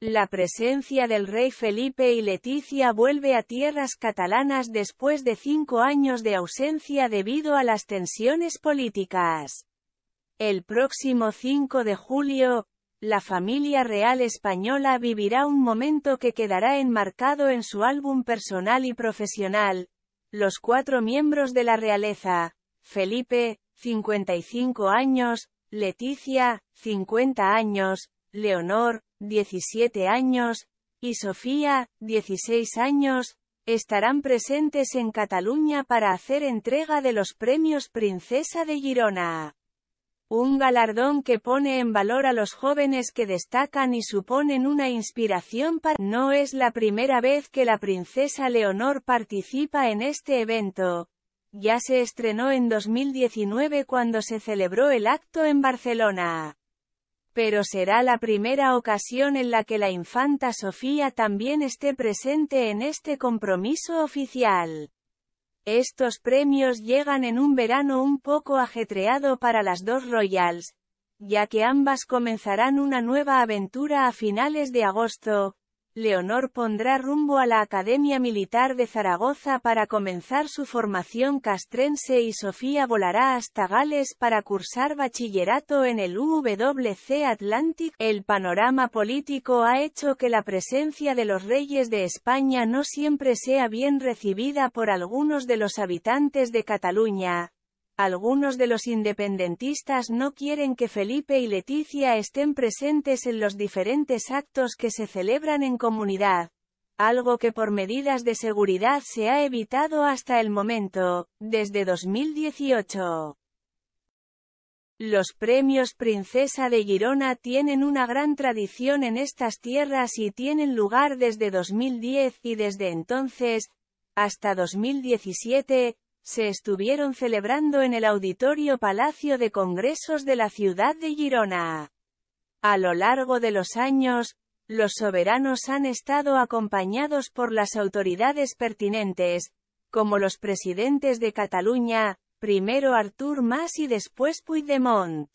La presencia del rey Felipe y Leticia vuelve a tierras catalanas después de cinco años de ausencia debido a las tensiones políticas. El próximo 5 de julio, la familia real española vivirá un momento que quedará enmarcado en su álbum personal y profesional. Los cuatro miembros de la realeza, Felipe, 55 años, Leticia, 50 años, Leonor, 17 años, y Sofía, 16 años, estarán presentes en Cataluña para hacer entrega de los premios Princesa de Girona. Un galardón que pone en valor a los jóvenes que destacan y suponen una inspiración para... No es la primera vez que la princesa Leonor participa en este evento. Ya se estrenó en 2019 cuando se celebró el acto en Barcelona pero será la primera ocasión en la que la infanta Sofía también esté presente en este compromiso oficial. Estos premios llegan en un verano un poco ajetreado para las dos Royals, ya que ambas comenzarán una nueva aventura a finales de agosto, Leonor pondrá rumbo a la Academia Militar de Zaragoza para comenzar su formación castrense y Sofía volará hasta Gales para cursar bachillerato en el WC Atlantic. El panorama político ha hecho que la presencia de los reyes de España no siempre sea bien recibida por algunos de los habitantes de Cataluña, algunos de los independentistas no quieren que Felipe y Leticia estén presentes en los diferentes actos que se celebran en comunidad, algo que por medidas de seguridad se ha evitado hasta el momento, desde 2018. Los premios Princesa de Girona tienen una gran tradición en estas tierras y tienen lugar desde 2010 y desde entonces, hasta 2017, se estuvieron celebrando en el Auditorio Palacio de Congresos de la ciudad de Girona. A lo largo de los años, los soberanos han estado acompañados por las autoridades pertinentes, como los presidentes de Cataluña, primero Artur Mas y después Puigdemont.